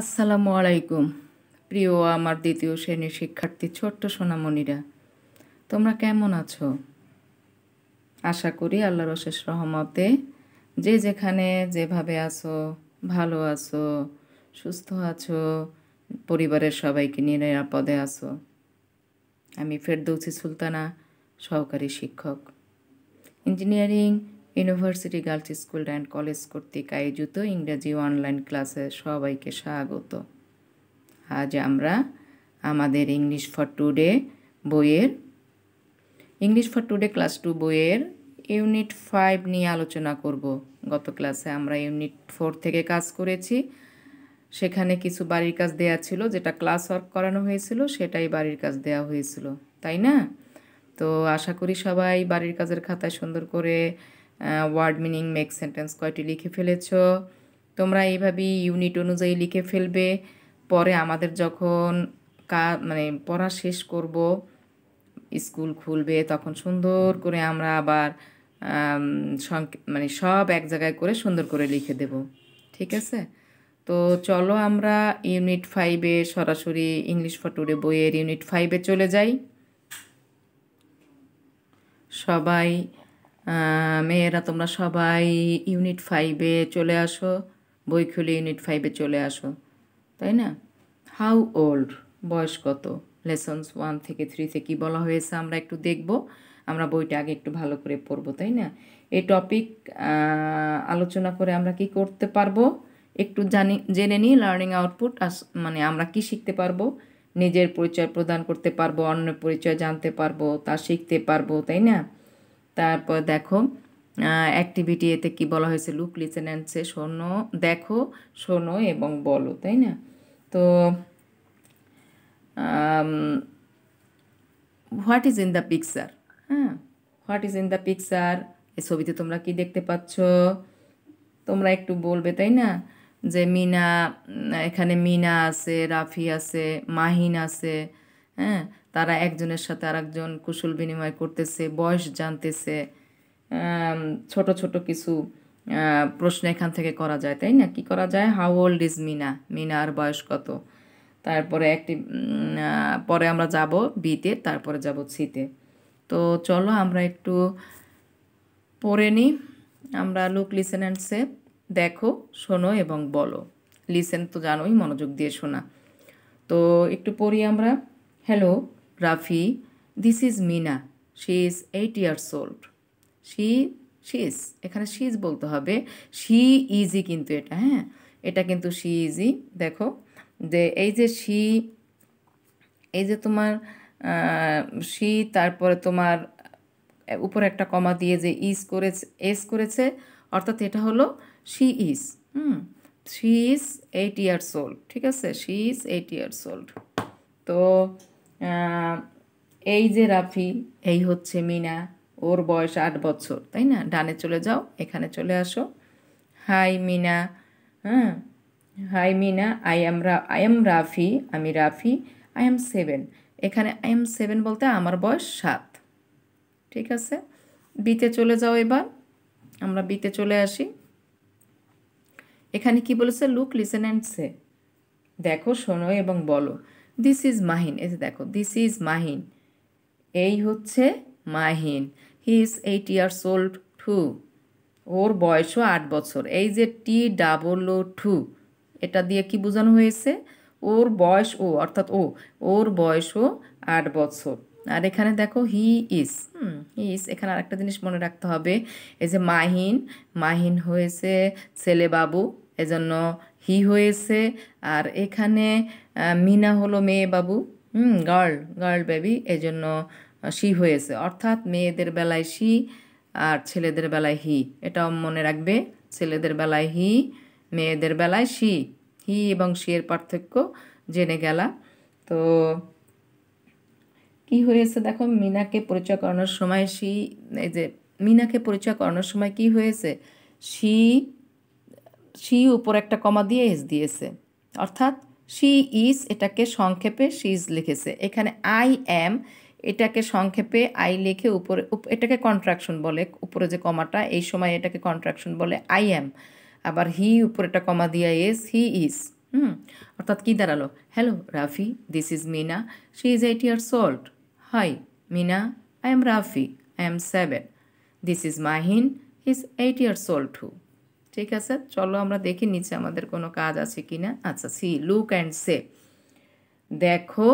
আসসালামু আলাইকুম প্রিয় আমার দ্বিতীয় শ্রেণীর শিক্ষার্থী ছোট্ট সোনামণিরা তোমরা কেমন আছো আশা করি আল্লাহর অশেষ রহমতে যে যেখানে যেভাবে আছো ভালো আছো সুস্থ আছো পরিবারের সবাইকে নিয়ে নিরাপদে আছো আমি ফেরদৌসি সুলতানা সহকারী শিক্ষক engineering university girls school and college কর্তৃক আয়োজিত ইংরাজি অনলাইন ক্লাসে সবাইকে স্বাগত আজ আমরা আমাদের ইংলিশ ফর টুডে বইয়ের English for today class two বইয়ের ইউনিট ফাইভ নিয়ে আলোচনা করব গত ক্লাসে আমরা ইউনিট ফোর থেকে কাজ করেছি সেখানে কিছু বাড়ির কাজ দেয়া ছিল যেটা ক্লাস ওয়ার্ক করানো হয়েছিল সেটাই বাড়ির কাজ দেয়া হয়েছিল তাই না তো আশা করি সবাই বাড়ির কাজের খাতায় সুন্দর করে ওয়ার্ড মিনিং মেক সেন্টেন্স কয়টি লিখে ফেলেছ তোমরা এইভাবেই ইউনিট অনুযায়ী লিখে ফেলবে পরে আমাদের যখন কা মানে পড়া শেষ করব স্কুল খুলবে তখন সুন্দর করে আমরা আবার মানে সব এক জায়গায় করে সুন্দর করে লিখে দেব ঠিক আছে তো চলো আমরা ইউনিট ফাইভে সরাসরি ইংলিশ ফর টুডে বইয়ের ইউনিট ফাইভে চলে যাই সবাই মেয়েরা তোমরা সবাই ইউনিট ফাইভে চলে আসো বই খুলে ইউনিট ফাইভে চলে আসো তাই না হাউ ওল্ড বয়স কত লেসন্স ওয়ান থেকে থ্রিতে কী বলা হয়েছে আমরা একটু দেখব আমরা বইটা আগে একটু ভালো করে পড়বো তাই না এই টপিক আলোচনা করে আমরা কি করতে পারবো একটু জানি জেনে নিই লার্নিং আউটপুট মানে আমরা কি শিখতে পারবো নিজের পরিচয় প্রদান করতে পারবো অন্য পরিচয় জানতে পারবো তা শিখতে পারবো তাই না তারপর দেখো অ্যাক্টিভিটি এতে কি বলা হয়েছে লুক লিসেন অ্যান্ড সে শোনো দেখো শোনো এবং বলো তাই না তো what is in the picture হ্যাঁ what is in the picture এ ছবিতে তোমরা কি দেখতে পাচ্ছ তোমরা একটু বলবে তাই না যে মিনা এখানে মিনা আছে রাফি আছে মাহিন আছে হ্যাঁ তারা একজনের সাথে আরেকজন কুশল বিনিময় করতেছে বয়স জানতেছে ছোট ছোট কিছু প্রশ্ন এখান থেকে করা যায় তাই না কি করা যায় হাউ ওল্ড ইজ মিনা মিনার বয়স কত তারপরে একটি পরে আমরা যাব বিতে তারপরে যাব সিতে তো চলো আমরা একটু পড়ে নিই আমরা লুক লিসেন অ্যান্ড দেখো শোনো এবং বলো লিসেন তো জানোই মনোযোগ দিয়ে শোনা তো একটু পড়ি আমরা hello Rafi this is Meena She is eight years old. She she's এখানে শিজ বলতে হবে শি ইজি কিন্তু এটা হ্যাঁ এটা কিন্তু শি ইজি দেখো যে এই যে শি এই যে তোমার শি তারপরে তোমার উপরে একটা কমা দিয়ে যে ইজ করেছে এস করেছে অর্থাৎ এটা হলো she is hmm she is eight years old ঠিক আছে she is eight years old তো এই যে রাফি এই হচ্ছে মিনা ওর বয়স আট বছর তাই না ডানে চলে যাও এখানে চলে আসো হাই মিনা হ্যাঁ হাই মিনা আই এম রা আই এম রাফি আমি রাফি আই এম সেভেন এখানে আই এম সেভেন বলতে আমার বয়স সাত ঠিক আছে বিতে চলে যাও এবার আমরা বিতে চলে আসি এখানে কি বলেছে লুক লিসেন সে দেখো শোনো এবং বলো দিস ইজ মাহিন এই যে দেখো দিস ইজ মাহিন এই হচ্ছে Mahin he is eight years old too ওর বয়সও আট বছর এই যে টি ডাবল ও টু এটা দিয়ে কি বোঝানো হয়েছে ওর বয়স ও অর্থাৎ ও ওর বয়সও আট বছর আর এখানে দেখো হি ইস হি ইস এখানে আরেকটা জিনিস মনে রাখতে হবে এই যে মাহিন মাহিন হয়েছে ছেলে বাবু এজন্য হি হয়েছে আর এখানে মিনা হলো মেয়ে বাবু হুম গার্ল গার্ল বেবি এজন্য শি হয়েছে অর্থাৎ মেয়েদের বেলায় শি আর ছেলেদের বেলায় হি এটাও মনে রাখবে ছেলেদের বেলায় হি মেয়েদের বেলায় শি হি এবং শি এর পার্থক্য জেনে গেলা তো কি হয়েছে দেখো মিনাকে পরিচয় করানোর সময় শি এই যে মিনাকে পরিচয় করানোর সময় কি হয়েছে শি সি উপর একটা কমা দিয়ে এস দিয়েছে অর্থাৎ শি ইজ এটাকে সংক্ষেপে শিজ লিখেছে এখানে আই অ্যাম এটাকে সংক্ষেপে আই লিখে উপরে এটাকে কন্ট্রাকশন বলে উপরে যে কমাটা এই সময় এটাকে কন্ট্রাকশন বলে আই অ্যাম আবার হি উপরে একটা কমা দিয়া এস হি ইজ হুম অর্থাৎ কী দাঁড়ালো hello Rafi this is Meena she is eight years old hi Meena I am Rafi I am seven this is Mahin is eight years old হু ঠিক আছে চলো আমরা দেখি নিচে আমাদের কোনো কাজ আছে কি না আচ্ছা সি লুক অ্যান্ড সে দেখো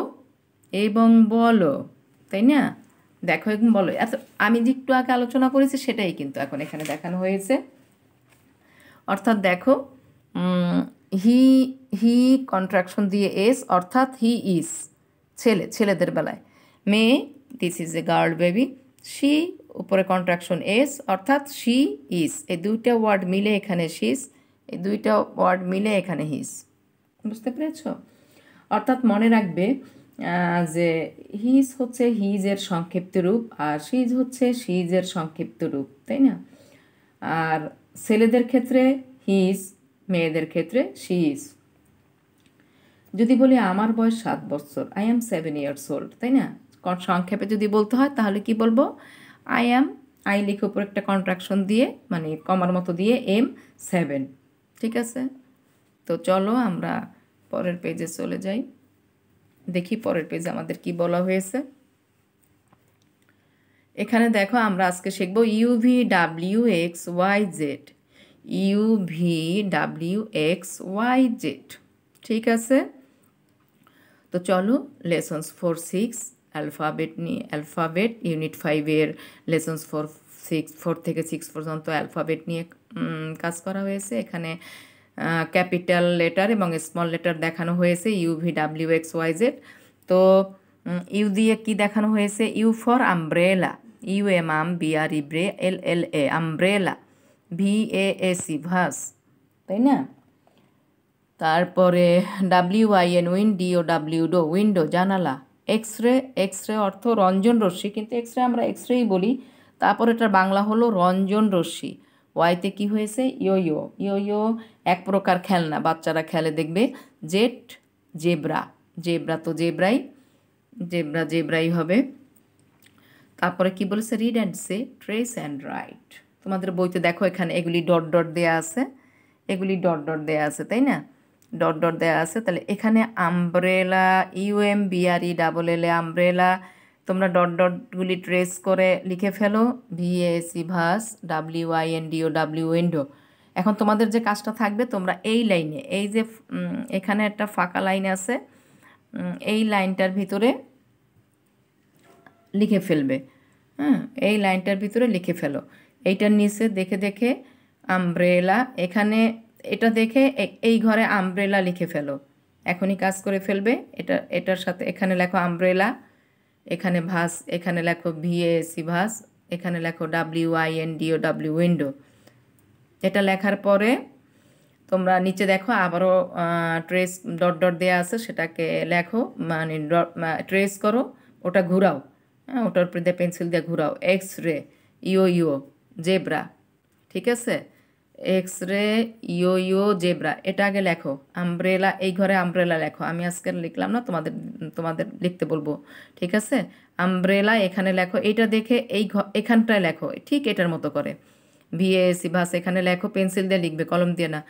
এবং বলো তাই না দেখো এবং বলো এত আচ্ছা, আমি যে একটু আগে আলোচনা করেছি সেটাই কিন্তু এখন এখানে দেখানো হয়েছে অর্থাৎ দেখো হি হি কন্ট্রাকশন দিয়ে এস অর্থাৎ হি ইস ছেলে ছেলেদের বেলায় মেয়ে this is a girl baby she উপরে কন্ট্রাকশন এস অর্থাৎ শি ইস এই দুইটা ওয়ার্ড মিলে এখানে শিস এই দুইটা ওয়ার্ড মিলে এখানে হিস বুঝতে পেরেছ অর্থাৎ মনে রাখবে যে হিজ হচ্ছে হিজের সংক্ষিপ্ত রূপ আর সিজ হচ্ছে সিজের সংক্ষিপ্ত রূপ তাই না আর ছেলেদের ক্ষেত্রে হিজ মেয়েদের ক্ষেত্রে শিজ যদি বলি আমার বয়স সাত বছর I am seven years old তাই না সংক্ষেপে যদি বলতে হয় তাহলে কি বলবো আই অ্যাম আই লিখে উপর একটা কন্ট্রাকশন দিয়ে মানে কমার মতো দিয়ে এম সেভেন ঠিক আছে তো চলো আমরা পরের পেজে চলে যাই দেখি পরের পেজে আমাদের কি বলা হয়েছে এখানে দেখো আমরা আজকে শিখব V W X Y Z U V W X Y Z ঠিক আছে তো চলো লেসন্স ফোর সিক্স অ্যালফাবেট নিয়ে অ্যালফাবেট ইউনিট ফাইভের লেসন্স ফর সিক্স ফোর থেকে সিক্স পর্যন্ত অ্যালফাবেট নিয়ে কাজ করা হয়েছে এখানে ক্যাপিটাল লেটার এবং স্মল লেটার দেখানো হয়েছে U V W X Y Z তো ইউ দিয়ে কি দেখানো হয়েছে U for umbrella U M um B R ইব্রে L L A umbrella V A A C vase তাই না তারপরে W I N win O W ডো উইন্ডো জানালা এক্স রে এক্স রে অর্থ রঞ্জন রশ্মি কিন্তু এক্স রে আমরা এক্স রেই বলি তারপর এটার বাংলা হলো রঞ্জন রশ্মি ওয়াইতে কি হয়েছে ইয়ো ইয়ো ইয়ো ইয়ো এক প্রকার খেলনা বাচ্চারা খেলে দেখবে জেট জেব্রা জেব্রা তো জেব্রাই জেব্রা জেব্রাই হবে তারপরে কি বলেছে read and say trace and write তোমাদের বইতে দেখো এখানে এগুলি ডট ডট দেয়া আছে এগুলি ডট ডট দেয়া আছে তাই না ডট ডট দেওয়া আছে তাহলে এখানে umbrella U M B R E double L A umbrella তোমরা ডট ডটগুলি ট্রেস করে লিখে ফেলো V A C e vase W I N D O W N D O এখন তোমাদের যে কাজটা থাকবে তোমরা এই লাইনে এই যে এখানে একটা ফাঁকা লাইন আছে এই লাইনটার ভিতরে লিখে ফেলবে হ্যাঁ এই লাইনটার ভিতরে লিখে ফেলো এইটার নিচে দেখে দেখে আমব্রেলা এখানে এটা দেখে এই ঘরে আমব্রেলা লিখে ফেলো এখনই কাজ করে ফেলবে এটা এটার সাথে এখানে লেখো আমব্রেলা এখানে ভাস এখানে লেখো ভিএসি ভাস এখানে লেখো W I N D O W window এটা লেখার পরে তোমরা নিচে দেখো আবারও ট্রেস ডট ডট দেওয়া আছে সেটাকে লেখো মানে ডট ট্রেস করো ওটা ঘুরাও হ্যাঁ ওটার উপর দিয়ে পেন্সিল দিয়ে ঘুরাও এক্স রে ইও ইও জেব্রা ঠিক আছে এক্স রে ইয়ো ইয়ো জেব্রা এটা আগে লেখো আমব্রেলা এই ঘরে আমব্রেলা লেখো আমি আজকে লিখলাম না তোমাদের তোমাদের লিখতে বলবো ঠিক আছে আমব্রেলা এখানে লেখো এটা দেখে এই এখানটায় লেখো ঠিক এটার মতো করে ভিএসি ভাস এখানে লেখো পেন্সিল দিয়ে লিখবে কলম দিয়ে না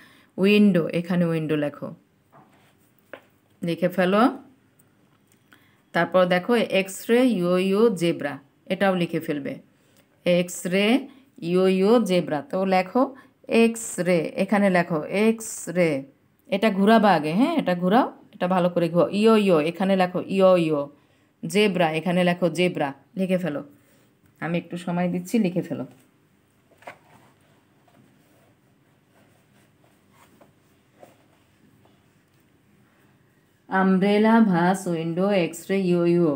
উইন্ডো এখানে উইন্ডো লেখো লিখে ফেলো তারপর দেখো এক্স রে ইয়ো ইয়ো জেব্রা এটাও লিখে ফেলবে এক্স রে ইয়ো ইয়ো জেব্রা তো লেখো এক্স রে এখানে লেখো এক্স রে এটা ঘুরাবা আগে হ্যাঁ এটা ঘুরাও এটা ভালো করে ঘুরাও ইয়ো ইয়ো এখানে লেখো ইয়ো ইয়ো জেব্রা এখানে লেখো জেব্রা লিখে ফেলো আমি একটু সময় দিচ্ছি লিখে ফেলো umbrella vase window X ray U U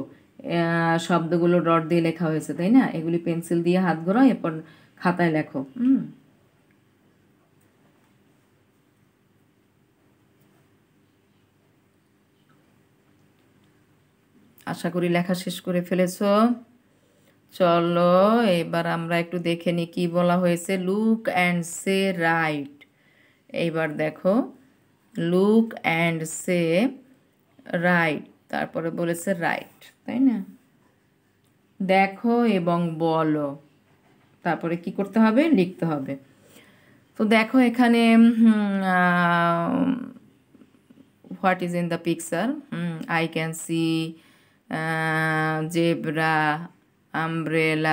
শব্দগুলো ডট দিয়ে লেখা হয়েছে তাই না এগুলি পেন্সিল দিয়ে হাত ঘোরাও এরপর খাতায় লেখো হুম আশা করি লেখা শেষ করে ফেলেছ চলো এবার আমরা একটু দেখে নিই কী বলা হয়েছে লুক অ্যান্ড সে রাইট এইবার দেখো লুক অ্যান্ড সে রাইট তারপরে বলেছে রাইট তাই না দেখো এবং বলো তারপরে কি করতে হবে লিখতে হবে তো দেখো এখানে what is in the picture I can see zebra umbrella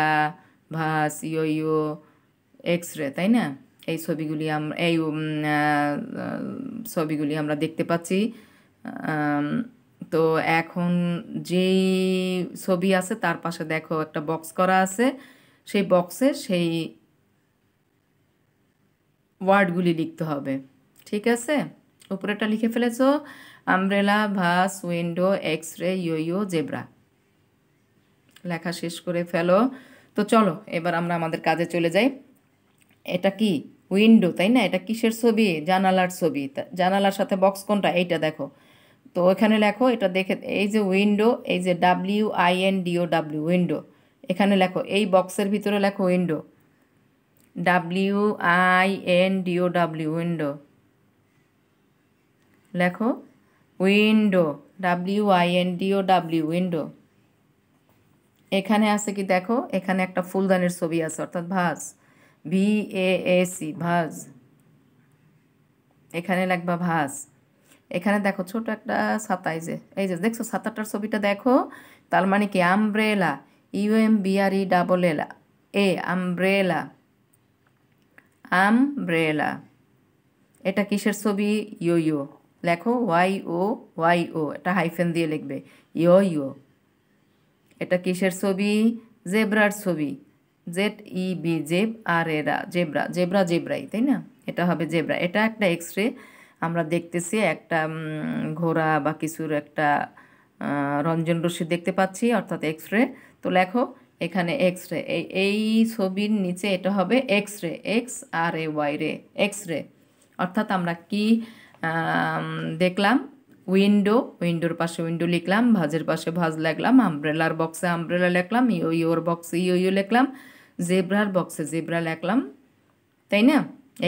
vase yo X ray তাই না এই ছবিগুলি আমরা এই ছবিগুলি আমরা দেখতে পাচ্ছি তো এখন যেই ছবি আছে তার পাশে দেখো একটা বক্স করা আছে সেই বক্সে সেই ওয়ার্ডগুলি লিখতে হবে ঠিক আছে উপরেটা লিখে ফেলেছো আমব্রেলা ভাস উইন্ডো এক্স রে ইয়ো জেব্রা লেখা শেষ করে ফেলো তো চলো এবার আমরা আমাদের কাজে চলে যাই এটা কি উইন্ডো তাই না এটা কিসের ছবি জানালার ছবি জানালার সাথে বক্স কোনটা এইটা দেখো তো ওখানে লেখো এটা দেখে এই যে উইন্ডো এই যে W I N D O W window এখানে লেখো এই বক্সের ভিতরে লেখো window W I N D O W window লেখো window W I N D O W window এখানে আছে কি দেখো এখানে একটা ফুলদানের ছবি আছে অর্থাৎ ভাজ ভি এ সি ভাজ এখানে লাগবা ভাজ এখানে দেখো ছোট একটা ছাতা এই যে এই যে দেখছো ছাতাটার ছবিটা দেখো তার মানে কি umbrella U M E double L A umbrella umbrella এটা কিসের ছবি ইয়ো ইয়ো লেখো ওয়াই ও ওয়াই ও এটা হাইফেন দিয়ে লিখবে ইও ইও এটা কিসের ছবি জেব্রার ছবি জেড ই বি জেব আর এরা জেব্রা জেব্রা জেব্রাই তাই না এটা হবে জেব্রা এটা একটা এক্স রে আমরা দেখতেছি একটা ঘোড়া বা কিছুর একটা রঞ্জন রশ্মি দেখতে পাচ্ছি অর্থাৎ এক্স রে তো লেখো এখানে এক্স রে এই ছবির নিচে এটা হবে X ray X R A Y ray X ray অর্থাৎ আমরা কি দেখলাম উইন্ডো উইন্ডোর পাশে উইন্ডো লিখলাম ভাজের পাশে ভাজ লেখলাম আমব্রেলার বক্সে আমব্রেলা লিখলাম ইও ইওর বক্সে ইও ইও লিখলাম জেব্রার বক্সে জেব্রা লিখলাম তাই না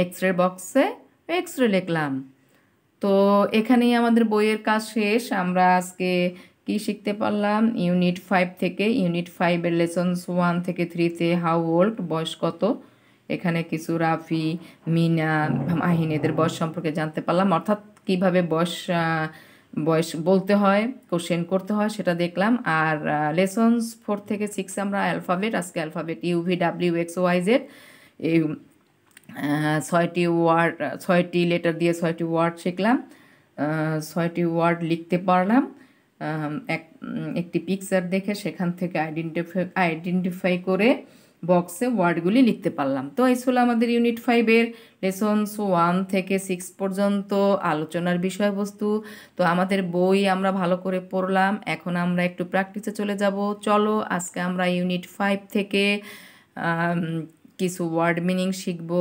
এক্স রে বক্সে এক্স রে লিখলাম তো এখানেই আমাদের বইয়ের কাজ শেষ আমরা আজকে কি শিখতে পারলাম ইউনিট ফাইভ থেকে ইউনিট ফাইভের লেসন্স ওয়ান থেকে থ্রিতে হাউ ওল্ড বয়স কত এখানে কিছু রাফি মিনা মাহিন এদের বয়স সম্পর্কে জানতে পারলাম অর্থাৎ কিভাবে বয়স বয়স বলতে হয় কোশ্চেন করতে হয় সেটা দেখলাম আর লেসনস ফোর থেকে সিক্স আমরা অ্যালফাবেট আজকে alphabet U V W X Y Z এই ছয়টি ওয়ার্ড ছয়টি লেটার দিয়ে ছয়টি ওয়ার্ড শিখলাম ছয়টি ওয়ার্ড লিখতে পারলাম এক একটি পিকচার দেখে সেখান থেকে আইডেন্টিফাই আইডেন্টিফাই করে বক্সে ওয়ার্ডগুলি লিখতে পারলাম তো এই ছিল আমাদের ইউনিট ফাইভের লেসনস ওয়ান থেকে সিক্স পর্যন্ত আলোচনার বিষয়বস্তু তো আমাদের বই আমরা ভালো করে পড়লাম এখন আমরা একটু প্র্যাকটিসে চলে যাব চলো আজকে আমরা ইউনিট ফাইভ থেকে কিছু ওয়ার্ড মিনিং শিখব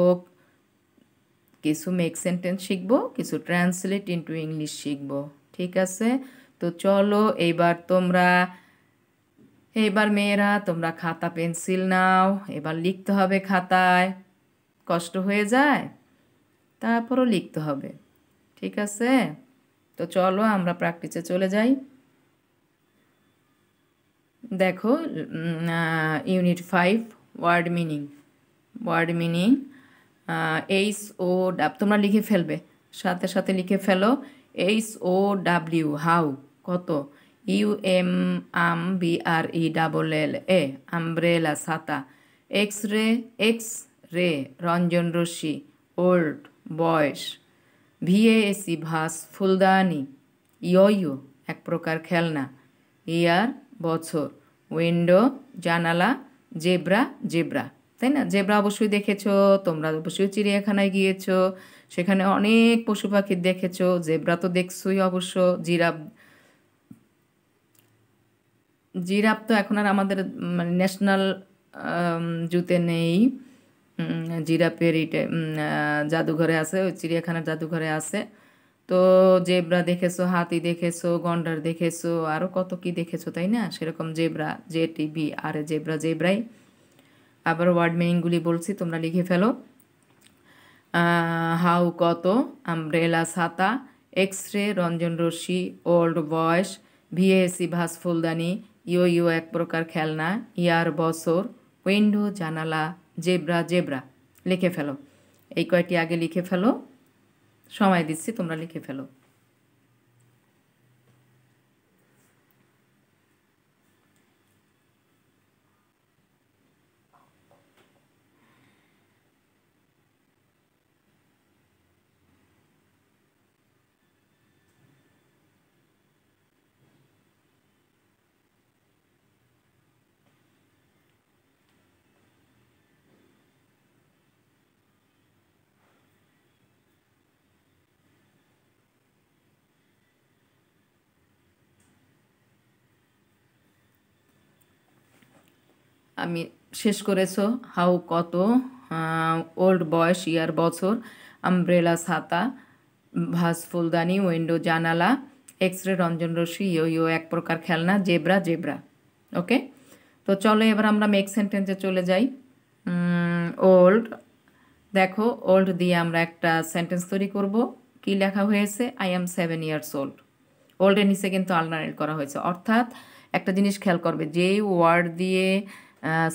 কিছু মেক সেন্টেন্স শিখব কিছু ট্রান্সলেট ইন্টু ইংলিশ শিখব ঠিক আছে তো চলো এইবার তোমরা এইবার মেয়েরা তোমরা খাতা পেন্সিল নাও এবার লিখতে হবে খাতায় কষ্ট হয়ে যায় তারপরও লিখতে হবে ঠিক আছে তো চলো আমরা প্র্যাকটিসে চলে যাই দেখো unit five word meaning word meaning H O W তোমরা লিখে ফেলবে সাথে সাথে লিখে ফেলো এইচ ও ডাব্লিউ হাউ কত U M um B R E double L A umbrella সাতা এক্স রে এক্স রে রঞ্জন রশ্মি ওল্ড বয়স ভিএএসি ভাস ফুলদানি ইয়ো এক প্রকার খেলনা ইয়ার বছর উইন্ডো জানালা জেব্রা জেব্রা তাই না জেব্রা অবশ্যই দেখেছো তোমরা অবশ্যই চিড়িয়াখানায় গিয়েছ সেখানে অনেক পশু পাখি দেখেছো জেব্রা তো দেখছোই অবশ্য জিরাফ জিরাফ তো এখন আর আমাদের মানে ন্যাশনাল জুতে নেই জিরাফের ইটে জাদুঘরে আছে ওই চিড়িয়াখানার জাদুঘরে আছে তো জেব্রা দেখেছো হাতি দেখেছো গন্ডার দেখেছো আরও কত কি দেখেছো তাই না সেরকম জেব্রা জে টিভি আর জেব্রা জেব্রাই আবার ওয়ার্ড মিনিংগুলি বলছি তোমরা লিখে ফেলো হাউ কত আমরেলা ছাতা এক্স রে রঞ্জন রশ্মি ওল্ড বয়স ভিএসি ফুলদানি ইয়ো ইয়ো এক প্রকার খেলনা ইয়ার বছর উইন্ডো জানালা জেব্রা জেব্রা লিখে ফেলো এই কয়টি আগে লিখে ফেলো সময় দিচ্ছি তোমরা লিখে ফেলো আমি শেষ করেছো হাউ কত ওল্ড বয়স ইয়ার বছর আমব্রেলা ছাতা ভাস ফুলদানি উইন্ডো জানালা এক্স রে রঞ্জন রশি ইয়ো ইয়ো এক প্রকার খেলনা জেব্রা জেব্রা ওকে তো চলো এবার আমরা মেক সেন্টেন্সে চলে যাই ওল্ড দেখো ওল্ড দিয়ে আমরা একটা সেন্টেন্স তৈরি করব কি লেখা হয়েছে I am seven years old ওল্ডের নিচে কিন্তু আলনারেট করা হয়েছে অর্থাৎ একটা জিনিস খেয়াল করবে যে ওয়ার্ড দিয়ে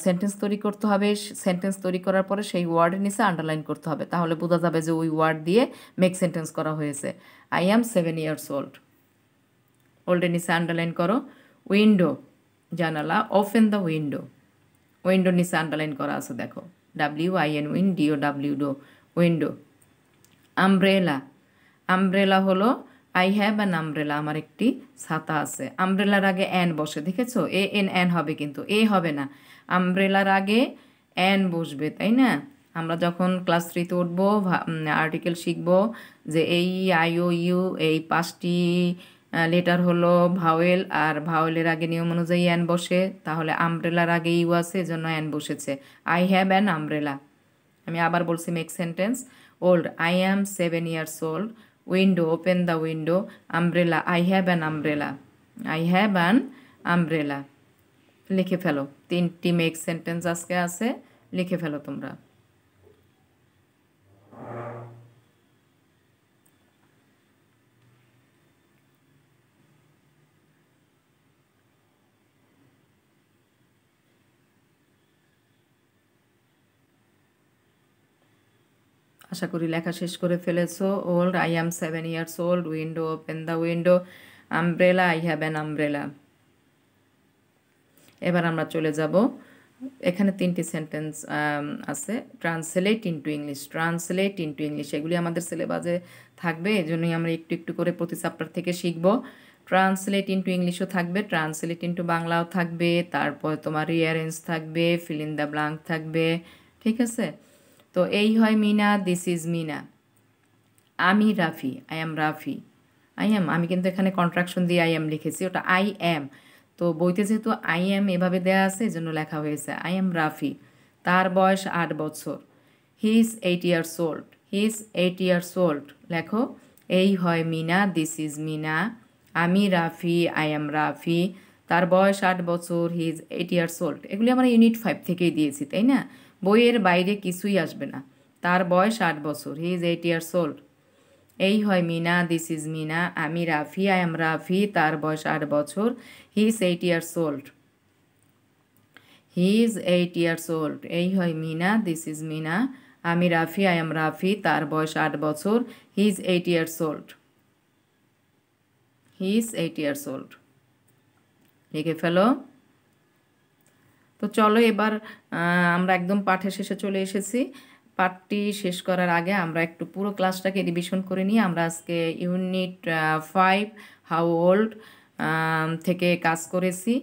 সেন্টেন্স তৈরি করতে হবে সেন্টেন্স তৈরি করার পরে সেই ওয়ার্ডের নিচে আন্ডারলাইন করতে হবে তাহলে বোঝা যাবে যে ওই ওয়ার্ড দিয়ে মেক সেন্টেন্স করা হয়েছে I am seven years old ওল্ডের নিচে আন্ডারলাইন করো উইন্ডো জানালা ওপেন দ্য উইন্ডো উইন্ডোর নিচে আন্ডারলাইন করা আছে দেখো W I N win D O W ডো উইন্ডো আমব্রেলা আমব্রেলা হলো আই হ্যাভ অ্যান আমব্রেলা আমার একটি ছাতা আছে আমব্রেলার আগে অ্যান বসে দেখেছো এ এন অ্যান হবে কিন্তু এ হবে না আমব্রেলার আগে অ্যান বসবে তাই না আমরা যখন ক্লাস থ্রিতে উঠব আর্টিকেল শিখব যে এই আইও ইউ এই পাঁচটি লেটার হলো ভাওয়েল আর ভাওয়েলের আগে নিয়ম অনুযায়ী অ্যান বসে তাহলে আমব্রেলার আগে ইউ আছে জন্য অ্যান বসেছে আই হ্যাভ অ্যান আমব্রেলা আমি আবার বলছি make sentence old I am seven years old window open the window umbrella I have an umbrella I have an umbrella লিখে ফেলো তিনটি মেক সেন্টেন্স আজকে আছে লিখে ফেলো তোমরা আশা করি লেখা শেষ করে ফেলেছো old I am seven years old window open the window umbrella I have an umbrella এবার আমরা চলে যাব এখানে তিনটি সেন্টেন্স um, আছে translate into English translate into English এগুলি আমাদের সিলেবাসে থাকবে এই জন্যই আমরা একটু একটু করে প্রতি চাপ্টার থেকে শিখব ট্রান্সলেট ইনটু ইংলিশও থাকবে ট্রান্সলেট ইনটু বাংলাও থাকবে তারপর তোমার রিয়ারেঞ্জ থাকবে ফিল ইন দ্য ব্লাঙ্ক থাকবে ঠিক আছে তো এই হয় মিনা দিস ইজ মিনা আমি Rafi I am Rafi I am আমি কিন্তু এখানে কন্ট্রাকশন দিয়ে আই এম লিখেছি ওটা আই এম তো বইতে যেহেতু আই এম এভাবে দেয়া আছে এজন্য লেখা হয়েছে আই এম রাফি তার বয়স আট বছর he is eight years old he is eight years old লেখো এই হয় মিনা দিস ইজ মিনা আমি রাফি আই এম রাফি তার বয়স আট বছর he is eight years old এগুলি আমরা ইউনিট ফাইভ থেকেই দিয়েছি তাই না বইয়ের বাইরে কিছুই আসবে না তার বয়স আট বছর he is eight years old এই হয় মিনা দিস ইজ মিনা আমি রাফি আই এম রাফি তার বয়স আট বছর he is eight years old he is eight years old এই হয় মিনা দিস ইজ মিনা আমি রাফি আই এম রাফি তার বয়স আট বছর he is eight years old he is eight years old লিখে ফেলো তো চলো এবার আমরা একদম পাঠের শেষে চলে এসেছি পার্টটি শেষ করার আগে আমরা একটু পুরো ক্লাসটাকে রিভিশন করে নিই আমরা আজকে ইউনিট ফাইভ হাউ ওল্ড থেকে কাজ করেছি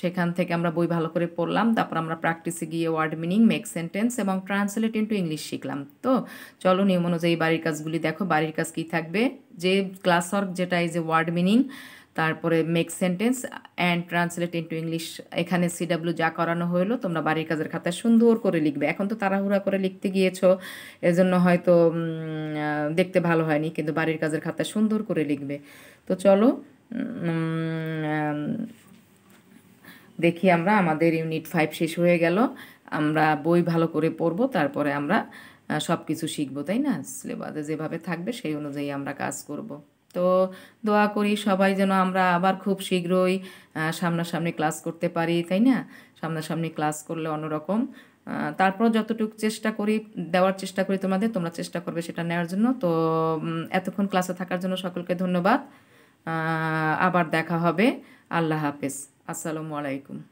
সেখান থেকে আমরা বই ভালো করে পড়লাম তারপর আমরা প্র্যাকটিসে গিয়ে ওয়ার্ড মিনিং মেক সেন্টেন্স এবং ট্রান্সলেট ইন্টু ইংলিশ শিখলাম তো চলো নিয়ম অনুযায়ী বাড়ির কাজগুলি দেখো বাড়ির কাজ কী থাকবে যে ক্লাস ওয়ার্ক যেটা এই যে ওয়ার্ড মিনিং তারপরে make sentence and translate into English এখানে সিডাব্লিউ যা করানো হলো তোমরা বাড়ির কাজের খাতায় সুন্দর করে লিখবে এখন তো তাড়াহুড়া করে লিখতে গিয়েছো এজন্য হয়তো দেখতে ভালো হয়নি কিন্তু বাড়ির কাজের খাতায় সুন্দর করে লিখবে তো চলো দেখি আমরা আমাদের ইউনিট ফাইভ শেষ হয়ে গেল আমরা বই ভালো করে পড়ব তারপরে আমরা সব কিছু শিখবো তাই না সিলেবাসে যেভাবে থাকবে সেই অনুযায়ী আমরা কাজ করবো তো দোয়া করি সবাই যেন আমরা আবার খুব শীঘ্রই সামনাসামনি ক্লাস করতে পারি তাই না সামনাসামনি ক্লাস করলে অন্যরকম তারপর যতটুকু চেষ্টা করি দেওয়ার চেষ্টা করি তোমাদের তোমরা চেষ্টা করবে সেটা নেওয়ার জন্য তো এতক্ষণ ক্লাসে থাকার জন্য সকলকে ধন্যবাদ আবার দেখা হবে আল্লাহ হাফেজ আসসালামু আলাইকুম